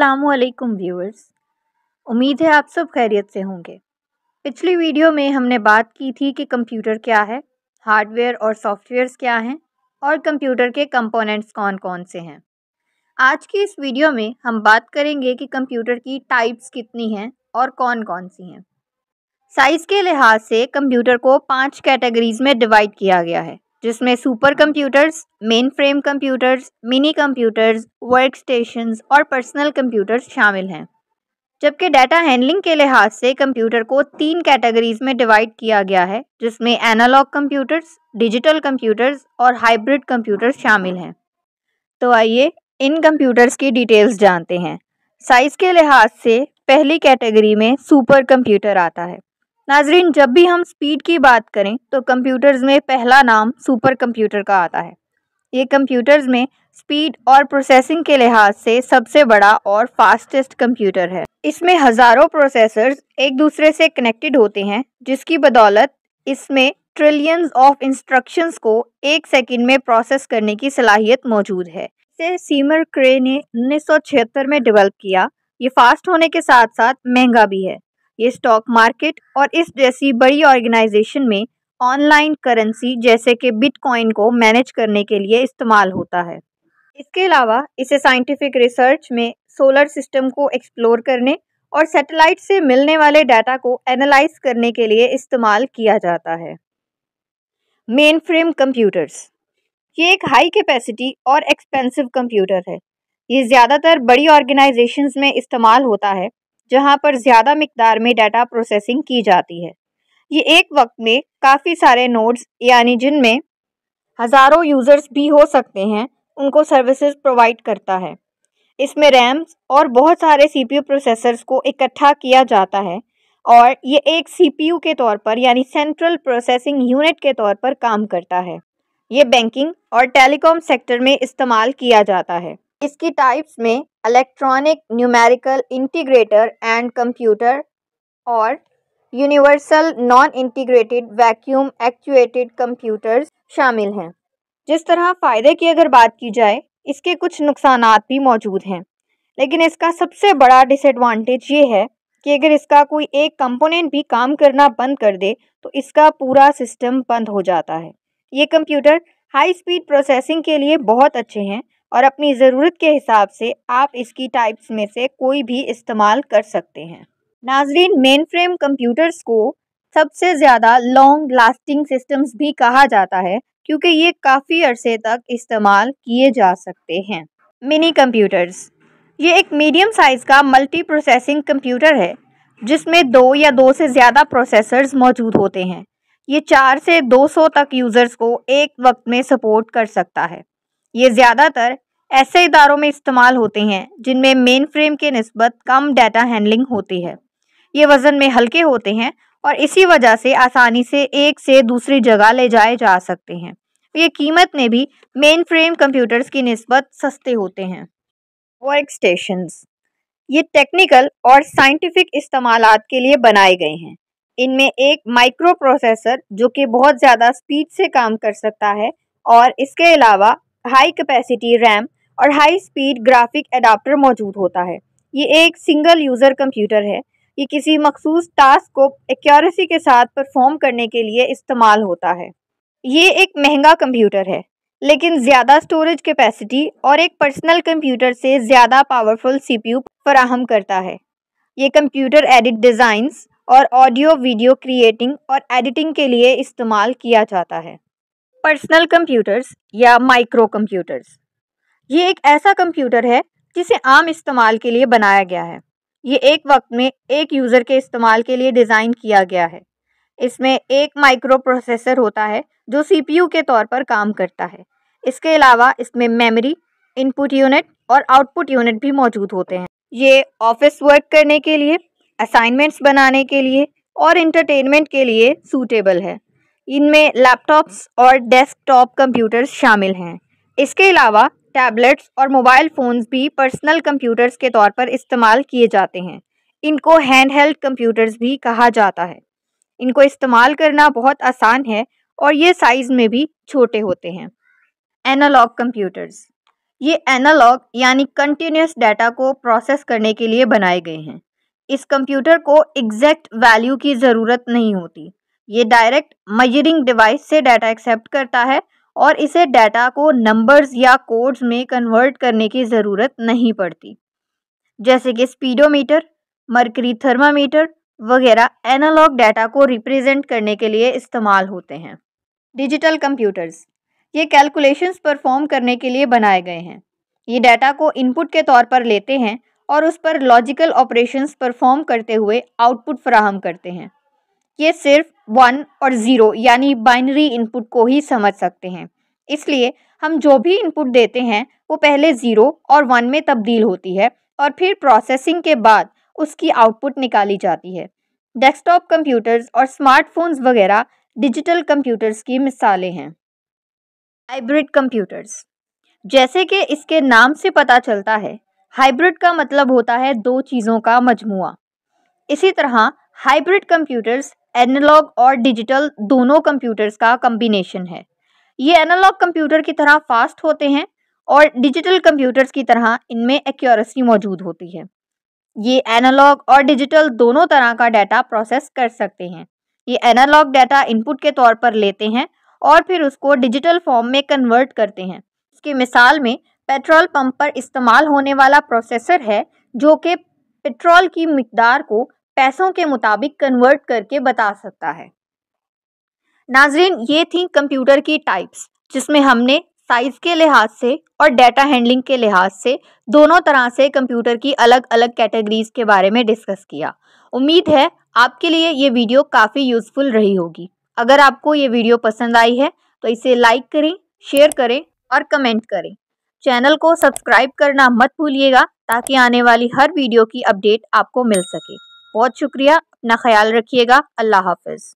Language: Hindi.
असलकुम व्यूअर्स उम्मीद है आप सब खैरियत से होंगे पिछली वीडियो में हमने बात की थी कि कंप्यूटर क्या है हार्डवेयर और सॉफ्टवेयर्स क्या हैं और कंप्यूटर के कंपोनेंट्स कौन कौन से हैं आज की इस वीडियो में हम बात करेंगे कि कंप्यूटर की टाइप्स कितनी हैं और कौन कौन सी हैं साइज़ के लिहाज से कंप्यूटर को पाँच कैटेगरीज़ में डिवाइड किया गया है जिसमें super computers main frame computers mini computers work station और पर्सनल कंप्यूटर्स शामिल हैं जबकि डाटा हैंडलिंग के लिहाज से कंप्यूटर को तीन कैटेगरीज में डिवाइड किया गया है जिसमें एनालॉग कंप्यूटर्स डिजिटल कंप्यूटर्स और हाइब्रिड कंप्यूटर्स शामिल हैं तो आइए इन कंप्यूटर्स की डिटेल्स जानते हैं साइज़ के लिहाज से पहली कैटेगरी में सुपर कंप्यूटर आता है नाजरीन जब भी हम स्पीड की बात करें तो कंप्यूटर्स में पहला नाम सुपर कंप्यूटर का आता है ये कंप्यूटर्स में स्पीड और प्रोसेसिंग के लिहाज से सबसे बड़ा और फास्टेस्ट कंप्यूटर है इसमें हज़ारों प्रोसेसर्स एक दूसरे से कनेक्टेड होते हैं जिसकी बदौलत इसमें ट्रिलियंस ऑफ इंस्ट्रक्शंस को एक सेकंड में प्रोसेस करने की सलाहियत मौजूद है इसे सीमर क्रे ने उन्नीस में डेवलप किया ये फास्ट होने के साथ साथ महंगा भी है ये स्टॉक मार्केट और इस जैसी बड़ी ऑर्गेनाइजेशन में ऑनलाइन करेंसी जैसे कि बिटकॉइन को मैनेज करने के लिए इस्तेमाल होता है इसके अलावा इसे साइंटिफिक रिसर्च में सोलर सिस्टम को एक्सप्लोर करने और सैटेलाइट से मिलने वाले डाटा को एनालाइज करने के लिए इस्तेमाल किया जाता है मेन फ्रेम कंप्यूटर्स ये एक हाई कैपेसिटी और एक्सपेंसिव कंप्यूटर है ये ज़्यादातर बड़ी ऑर्गेनाइजेशंस में इस्तेमाल होता है जहां पर ज़्यादा मकदार में डाटा प्रोसेसिंग की जाती है ये एक वक्त में काफ़ी सारे नोड्स यानी जिनमें हज़ारों यूज़र्स भी हो सकते हैं उनको सर्विसेज प्रोवाइड करता है इसमें रैम्स और बहुत सारे सीपीयू प्रोसेसर्स को इकट्ठा किया जाता है और ये एक सीपीयू के तौर पर यानी सेंट्रल प्रोसेसिंग यूनिट के तौर पर काम करता है ये बैंकिंग और टेलीकॉम सेक्टर में इस्तेमाल किया जाता है इसकी टाइप्स में electronic numerical integrator and computer और universal non integrated vacuum actuated computers शामिल हैं जिस तरह फ़ायदे की अगर बात की जाए इसके कुछ नुकसान भी मौजूद हैं लेकिन इसका सबसे बड़ा डिसएडवांटेज ये है कि अगर इसका कोई एक कंपोनेंट भी काम करना बंद कर दे तो इसका पूरा सिस्टम बंद हो जाता है ये कंप्यूटर हाई स्पीड प्रोसेसिंग के लिए बहुत अच्छे हैं और अपनी ज़रूरत के हिसाब से आप इसकी टाइप्स में से कोई भी इस्तेमाल कर सकते हैं नाजरीन मेन फ्रेम कंप्यूटर्स को सबसे ज़्यादा लॉन्ग लास्टिंग सिस्टम्स भी कहा जाता है क्योंकि ये काफ़ी अरसे तक इस्तेमाल किए जा सकते हैं मिनी कंप्यूटर्स ये एक मीडियम साइज़ का मल्टी प्रोसेसिंग कंप्यूटर है जिसमें दो या दो से ज़्यादा प्रोसेसर्स मौजूद होते हैं ये चार से दो सौ तक यूज़र्स को एक वक्त में सपोर्ट कर सकता है ये ज़्यादातर ऐसे इदारों में इस्तेमाल होते हैं जिनमें मेन फ्रेम के नस्बत कम डाटा हैंडलिंग होती है ये वज़न में हल्के होते हैं और इसी वजह से आसानी से एक से दूसरी जगह ले जाए जा सकते हैं ये कीमत में भी मेन फ्रेम कंप्यूटर्स की नस्बत सस्ते होते हैं वर्क स्टेशन ये टेक्निकल और साइंटिफिक इस्तेमाल के लिए बनाए गए हैं इनमें एक माइक्रो प्रोसेसर जो कि बहुत ज़्यादा स्पीड से काम कर सकता है और इसके अलावा हाई कैपेसिटी रैम और हाई स्पीड ग्राफिक एडाप्टर मौजूद होता है ये एक सिंगल यूज़र कंप्यूटर है ये किसी मखसूस टास्क को एक्यूरेसी के साथ परफॉर्म करने के लिए इस्तेमाल होता है ये एक महंगा कंप्यूटर है लेकिन ज़्यादा स्टोरेज कैपेसिटी और एक पर्सनल कंप्यूटर से ज़्यादा पावरफुल सीपीयू फराहम करता है ये कंप्यूटर एडिट डिज़ाइंस और ऑडियो वीडियो क्रिएटिंग और एडिटिंग के लिए इस्तेमाल किया जाता है पर्सनल कंप्यूटर्स या माइक्रो कंप्यूटर्स ये एक ऐसा कंप्यूटर है जिसे आम इस्तेमाल के लिए बनाया गया है ये एक वक्त में एक यूज़र के इस्तेमाल के लिए डिज़ाइन किया गया है इसमें एक माइक्रो प्रोसेसर होता है जो सीपीयू के तौर पर काम करता है इसके अलावा इसमें मेमोरी इनपुट यूनिट और आउटपुट यूनिट भी मौजूद होते हैं ये ऑफिस वर्क करने के लिए असाइनमेंट्स बनाने के लिए और इंटरटेनमेंट के लिए सूटेबल है इनमें लैपटॉप्स और डेस्कटॉप कंप्यूटर्स शामिल हैं इसके अलावा टैबलेट्स और मोबाइल फ़ोन्स भी पर्सनल कंप्यूटर्स के तौर पर इस्तेमाल किए जाते हैं इनको हैंडहेल्ड कंप्यूटर्स भी कहा जाता है इनको इस्तेमाल करना बहुत आसान है और ये साइज़ में भी छोटे होते हैं एनालॉग कंप्यूटर्स ये एनालॉग यानी कंटिन्यूस डाटा को प्रोसेस करने के लिए बनाए गए हैं इस कंप्यूटर को एग्जैक्ट वैल्यू की ज़रूरत नहीं होती ये डायरेक्ट मयरिंग डिवाइस से डाटा एक्सेप्ट करता है और इसे डाटा को नंबर्स या कोड्स में कन्वर्ट करने की ज़रूरत नहीं पड़ती जैसे कि स्पीडोमीटर मरकरी थर्मामीटर वगैरह एनालॉग डाटा को रिप्रेजेंट करने के लिए इस्तेमाल होते हैं डिजिटल कंप्यूटर्स ये कैलकुलेशंस परफॉर्म करने के लिए बनाए गए हैं ये डाटा को इनपुट के तौर पर लेते हैं और उस पर लॉजिकल ऑपरेशंस परफॉर्म करते हुए आउटपुट फ्राहम करते हैं ये सिर्फ वन और ज़ीरो यानी बाइनरी इनपुट को ही समझ सकते हैं इसलिए हम जो भी इनपुट देते हैं वो पहले ज़ीरो और वन में तब्दील होती है और फिर प्रोसेसिंग के बाद उसकी आउटपुट निकाली जाती है डेस्कटॉप कंप्यूटर्स और स्मार्टफोन्स वगैरह डिजिटल कंप्यूटर्स की मिसालें हैं हाइब्रिड कंप्यूटर्स जैसे कि इसके नाम से पता चलता है हाइब्रिड का मतलब होता है दो चीज़ों का मजमुआ इसी तरह हाइब्रिड कंप्यूटर्स एनालॉग और डिजिटल दोनों कंप्यूटर्स का कम्बिनेशन है ये एनालॉग कंप्यूटर की तरह फास्ट होते हैं और डिजिटल कंप्यूटर्स की तरह इनमें एक्यूरेसी मौजूद होती है ये एनालॉग और डिजिटल दोनों तरह का डाटा प्रोसेस कर सकते हैं ये एनालॉग डाटा इनपुट के तौर पर लेते हैं और फिर उसको डिजिटल फॉर्म में कन्वर्ट करते हैं इसकी मिसाल में पेट्रोल पंप पर इस्तेमाल होने वाला प्रोसेसर है जो कि पेट्रोल की मकदार को पैसों के मुताबिक कन्वर्ट करके बता सकता है नाजरीन ये थी कंप्यूटर की टाइप्स जिसमें हमने साइज़ के लिहाज से और डेटा हैंडलिंग के लिहाज से दोनों तरह से कंप्यूटर की अलग अलग कैटेगरीज के बारे में डिस्कस किया उम्मीद है आपके लिए ये वीडियो काफ़ी यूज़फुल रही होगी अगर आपको ये वीडियो पसंद आई है तो इसे लाइक करें शेयर करें और कमेंट करें चैनल को सब्सक्राइब करना मत भूलिएगा ताकि आने वाली हर वीडियो की अपडेट आपको मिल सके बहुत शुक्रिया अपना ख्याल रखिएगा अल्लाह हाफिज़